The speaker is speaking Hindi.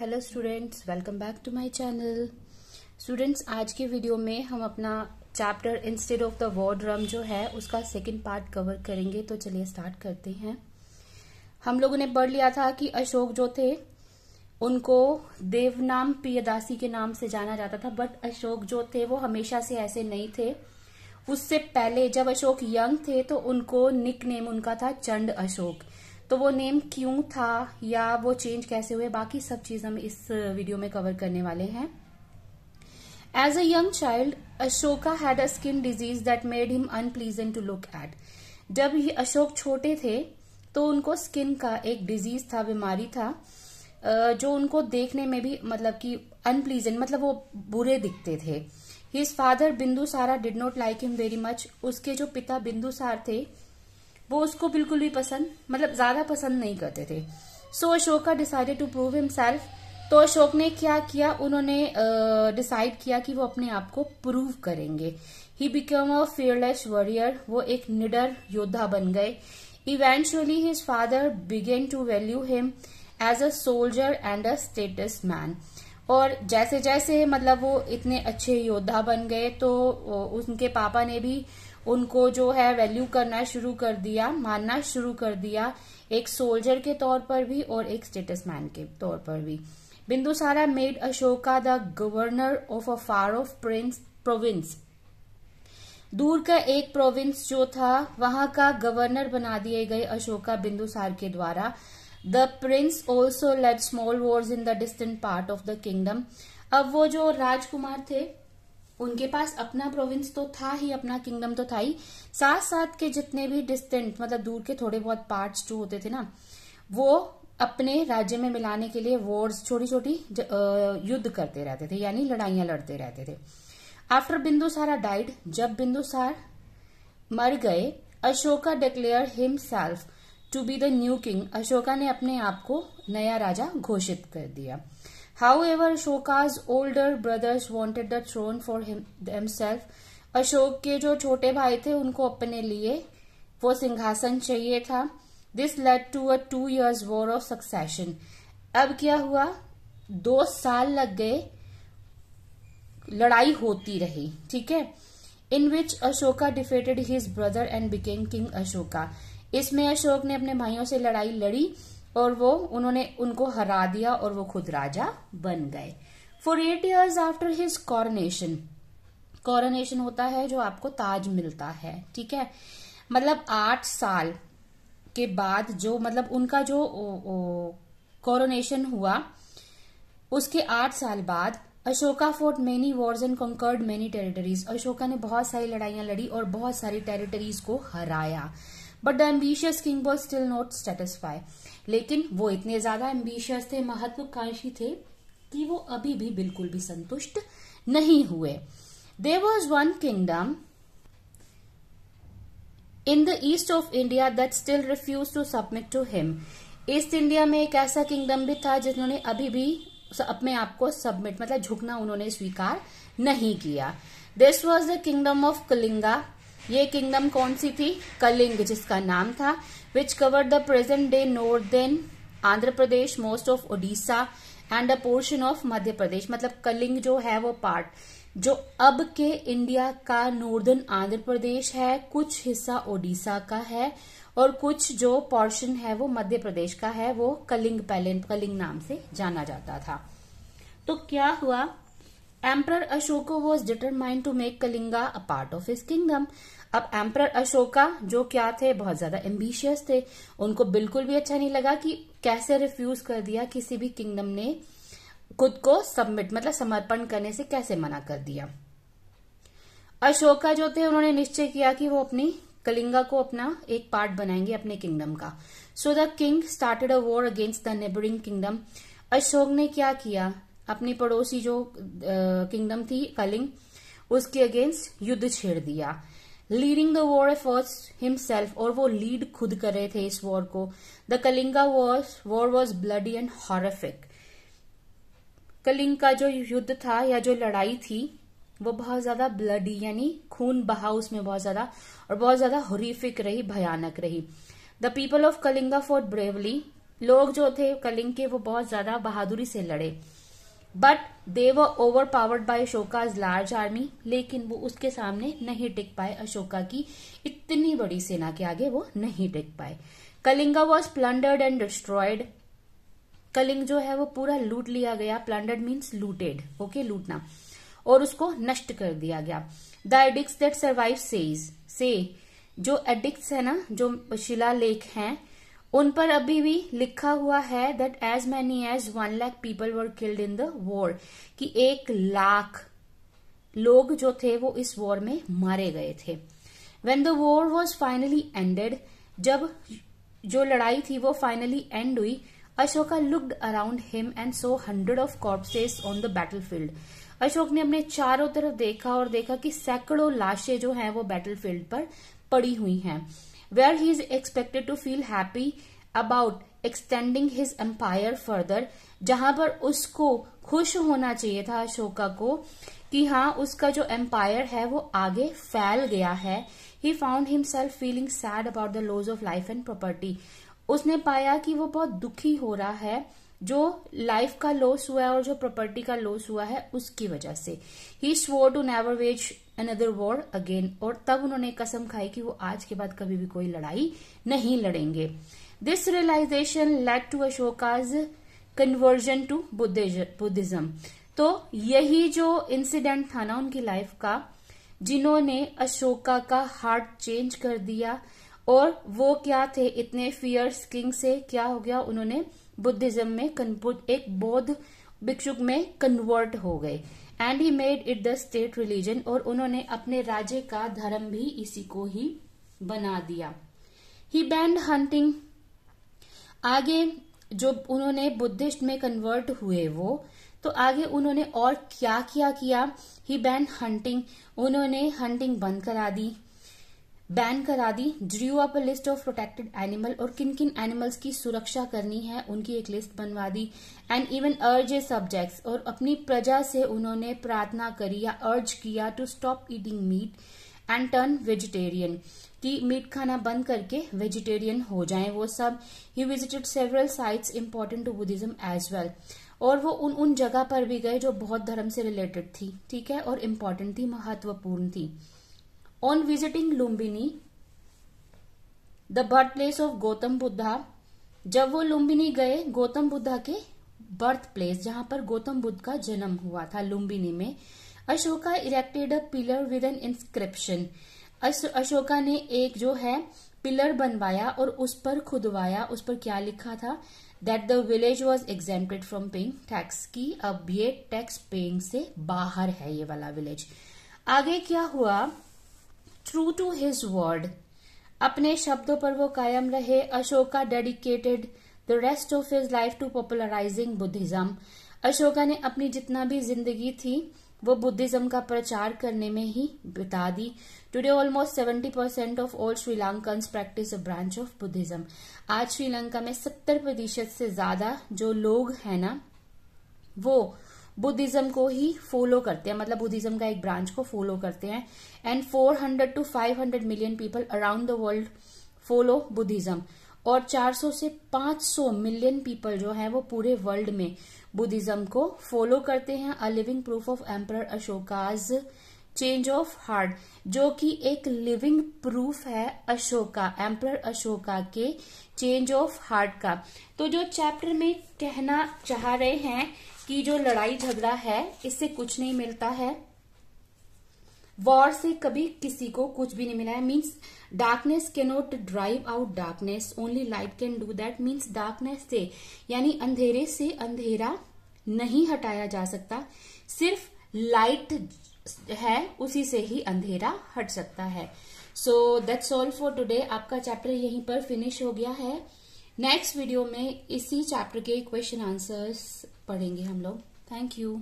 Hello students welcome back to my channel students आज के वीडियो में हम अपना chapter instead of the war drum जो है उसका सेकंड पार्ट कवर करेंगे तो चलिए स्टार्ट करते हैं हम लोगों ने पढ़ लिया था कि अशोक जो थे उनको देवनाम प्रियदासी के नाम से जाना जाता था बट अशोक जो थे वो हमेशा से ऐसे नहीं थे उससे पहले जब अशोक यंग थे तो उनको निक नेम उनका था चंड अशोक तो वो नेम क्यों था या वो चेंज कैसे हुए बाकी सब चीज हम इस वीडियो में कवर करने वाले हैं as a young child Ashoka had a skin disease that made him unpleasant to look at जब ये अशोक छोटे थे तो उनको स्किन का एक डिजीज था बीमारी था जो उनको देखने में भी मतलब कि अनप्लीजन मतलब वो बुरे दिखते थे his father Bindusara did not like him very much उसके जो पिता बिंदुसार थे वो उसको बिल्कुल भी पसंद मतलब ज्यादा पसंद नहीं करते थे so Ashoka decided to prove himself तो अशोक ने क्या किया उन्होंने डिसाइड uh, किया कि वो अपने आप को प्रूव करेंगे he become a fearless warrior वो एक निडर योद्धा बन गए eventually his father began to value him as a soldier and a statesman और जैसे जैसे मतलब वो इतने अच्छे योद्धा बन गए तो उनके पापा ने भी उनको जो है वैल्यू करना शुरू कर दिया मानना शुरू कर दिया एक सोल्जर के तौर पर भी और एक स्टेटस मैन के तौर पर भी Bindusara made Ashoka the governor of a far off prince province दूर का एक प्रोविंस जो था वहां का गवर्नर बना दिए गए अशोका बिंदुसार के द्वारा the prince also led small wars in the distant part of the kingdom अब वो जो राजकुमार थे उनके पास अपना प्रोविंस तो था ही अपना किंगडम तो था ही साथ साथ के जितने भी डिस्टेंट मतलब दूर के थोड़े बहुत पार्ट्स जो होते थे ना वो अपने राज्य में मिलाने के लिए वॉर्स छोटी छोटी युद्ध करते रहते थे यानी लड़ाइयां लड़ते रहते थे आफ्टर बिंदुसारा डाइड जब बिंदुसार मर गए Ashoka declare self to be the new king Ashoka ने अपने आप को नया राजा घोषित कर दिया However, Ashoka's older brothers wanted the throne for him, themselves. Ashok के जो छोटे भाई थे उनको अपने लिए वो सिंहासन चाहिए था this led to a two years war of succession अब क्या हुआ दो साल लग गए लड़ाई होती रही ठीक है in which Ashoka defeated his brother and became king Ashoka इसमें अशोक ने अपने भाइयों से लड़ाई लड़ी और वो उन्होंने उनको हरा दिया और वो खुद राजा बन गए for eight years after his coronation coronation होता है जो आपको ताज मिलता है ठीक है मतलब आठ साल के बाद जो मतलब उनका जो कॉरोनेशन हुआ उसके आठ साल बाद Ashoka fought many wars and conquered many territories Ashoka ने बहुत सारी लड़ाइयां लड़ी और बहुत सारी टेरिटरीज को हराया but the ambitious king was still not satisfy लेकिन वो इतने ज्यादा एम्बिशियस थे महत्वाकांक्षी थे कि वो अभी भी बिल्कुल भी संतुष्ट नहीं हुए there was one kingdom in the east of India that still refuse to submit to him east India में एक ऐसा किंगडम भी था जिन्होंने अभी भी अपने आप को सबमिट मतलब झुकना उन्होंने स्वीकार नहीं किया this was the kingdom of Kalinga ये किंगडम कौन सी थी कलिंग जिसका नाम था which cover the present day northern Andhra Pradesh most of Odisha and a portion of Madhya Pradesh मतलब कलिंग जो है वो पार्ट जो अब के इंडिया का नॉर्दर्न आंध्र प्रदेश है कुछ हिस्सा ओडिशा का है और कुछ जो पोर्शन है वो मध्य प्रदेश का है वो कलिंग पहले कलिंग नाम से जाना जाता था तो क्या हुआ emperor Ashoka was determined to make Kalinga a part of his kingdom अब एम्पर अशोका जो क्या थे बहुत ज्यादा एम्बिशियस थे उनको बिल्कुल भी अच्छा नहीं लगा कि कैसे रिफ्यूज कर दिया किसी भी किंगडम ने खुद को सबमिट मतलब समर्पण करने से कैसे मना कर दिया अशोका जो थे उन्होंने निश्चय किया कि वो अपनी कलिंगा को अपना एक पार्ट बनाएंगे अपने किंगडम का so the king started a war against the neighbouring kingdom Ashok ने क्या किया अपनी पड़ोसी जो किंगडम थी कलिंग उसके अगेंस्ट युद्ध छेड़ दिया leading the war efforts himself और वो लीड खुद कर रहे थे इस वॉर को the Kalinga wars war was bloody and horrific Kalinga का जो युद्ध था या जो लड़ाई थी वो बहुत ज्यादा ब्लडी यानी खून बहा उसमें बहुत ज्यादा और बहुत ज्यादा हरीफिक रही भयानक रही the people of Kalinga fought bravely लोग जो थे कलिंग के वो बहुत ज्यादा बहादुरी से लड़े but they were overpowered by his large army लेकिन वो उसके सामने नहीं टिक पाए अशोका की इतनी बड़ी सेना के आगे वो नहीं टिक पाए Kalinga was plundered and destroyed Kalinga जो है वो पूरा लूट लिया गया प्लंडर्ड मीन्स लूटेड ओके लूटना और उसको नष्ट कर दिया गया the edicts that survive says से जो एडिक्स है ना जो शिला लेख है उन पर अभी भी लिखा हुआ है that as many as one lakh people were killed in the war कि एक लाख लोग जो थे वो इस वॉर में मारे गए थे when the war was finally ended जब जो लड़ाई थी वो फाइनली एंड हुई Ashoka looked around him and saw hundred of corpses on the battlefield Ashok ने अपने चारों तरफ देखा और देखा कि सैकड़ों लाशें जो हैं वो बैटल फील्ड पर पड़ी हुई हैं where he is expected to feel happy about extending his empire further जहां पर उसको खुश होना चाहिए था अशोका को कि हाँ उसका जो एम्पायर है वो आगे फैल गया है he found himself feeling sad about the loss of life and property उसने पाया कि वो बहुत दुखी हो रहा है जो लाइफ का लॉस हुआ है और जो प्रॉपर्टी का लॉस हुआ है उसकी वजह से he swore to never wage another war again और तब उन्होंने कसम खाई कि वो आज के बाद कभी भी कोई लड़ाई नहीं लड़ेंगे this realisation led to Ashoka's conversion to Buddhism तो यही जो इंसिडेंट था ना उनकी लाइफ का जिन्होंने अशोका का हार्ट चेंज कर दिया और वो क्या थे इतने फियर्स किंग से क्या हो गया उन्होंने बुद्धिज्म में एक बौद्ध भिक्षुक में कन्वर्ट हो गए and he made it the state religion और उन्होंने अपने राज्य का धर्म भी इसी को ही बना दिया ही बैंड हंटिंग आगे जो उन्होंने बुद्धिस्ट में कन्वर्ट हुए वो तो आगे उन्होंने और क्या क्या किया ही बैंड हंटिंग उन्होंने हंटिंग बंद करा दी बैन करा दी drew up list of protected animal और किन किन एनिमल्स की सुरक्षा करनी है उनकी एक लिस्ट बनवा दी एंड इवन अर्ज ए सब्जेक्ट्स और अपनी प्रजा से उन्होंने प्रार्थना करी या अर्ज किया to stop eating meat and turn vegetarian की मीट खाना बंद करके वेजिटेरियन हो जाए वो सब he visited several site important to Buddhism as well और वो उन उन जगह पर भी गए जो बहुत धर्म से रिलेटेड थी ठीक है और इम्पोर्टेंट थी महत्वपूर्ण थी On visiting Lumbini, the birthplace of Gautama Buddha जब वो लुम्बिनी गए गौतम बुद्धा के बर्थ प्लेस जहां पर गौतम बुद्ध का जन्म हुआ था लुम्बिनी में Ashoka erected a pillar with an inscription Ashoka ने एक जो है पिलर बनवाया और उस पर खुदवाया उस पर क्या लिखा था that the village was exempted from paying tax की अब ये टैक्स पेइंग से बाहर है ये वाला विलेज आगे क्या हुआ ट्रू टू हिज वर्ड अपने शब्दों पर वो कायम रहे Ashoka dedicated the rest of his life to popularising Buddhism Ashoka ने अपनी जितना भी जिंदगी थी वो बुद्धिज्म का प्रचार करने में ही बिता दी today almost seventy percent of all Sri Lankan practise a branch of Buddhism आज श्रीलंका में सत्तर प्रतिशत से ज्यादा जो लोग हैं ना वो बुद्धिज्म को ही फॉलो करते हैं मतलब बुद्धिज्म का एक ब्रांच को फॉलो करते हैं and 400 to 500 million people around the world follow Buddhism और 400 से 500 मिलियन पीपल जो है वो पूरे वर्ल्ड में बुद्धिज्म को फॉलो करते हैं a living proof of emperor Ashoka's change of heart जो कि एक लिविंग प्रूफ है अशोका एम्पर अशोका के चेंज ऑफ हार्ट का तो जो चैप्टर में कहना चाह रहे हैं कि जो लड़ाई झगड़ा है इससे कुछ नहीं मिलता है वॉर से कभी किसी को कुछ भी नहीं मिला है means darkness cannot drive out darkness only light can do that means darkness से यानी अंधेरे से अंधेरा नहीं हटाया जा सकता सिर्फ लाइट है उसी से ही अंधेरा हट सकता है so that's all for today आपका चैप्टर यहीं पर फिनिश हो गया है नेक्स्ट वीडियो में इसी चैप्टर के क्वेश्चन आंसर्स पढ़ेंगे हम लोग थैंक यू